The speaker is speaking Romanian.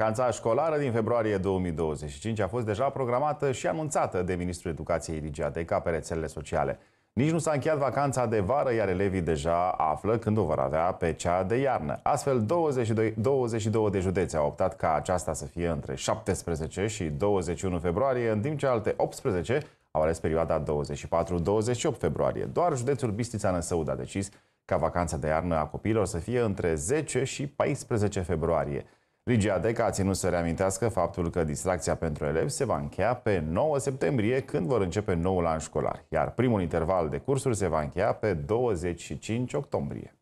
Vacanța școlară din februarie 2025 a fost deja programată și anunțată de Ministrul Educației Ligia Deca pe rețelele sociale. Nici nu s-a încheiat vacanța de vară, iar elevii deja află când o vor avea pe cea de iarnă. Astfel, 22, 22 de județe au optat ca aceasta să fie între 17 și 21 februarie, în timp ce alte 18 au ales perioada 24-28 februarie. Doar județul Bistrița-Năsăud a decis ca vacanța de iarnă a copiilor să fie între 10 și 14 februarie. Rigiadeca a ținut să reamintească faptul că distracția pentru elevi se va încheia pe 9 septembrie, când vor începe noul an școlar, iar primul interval de cursuri se va încheia pe 25 octombrie.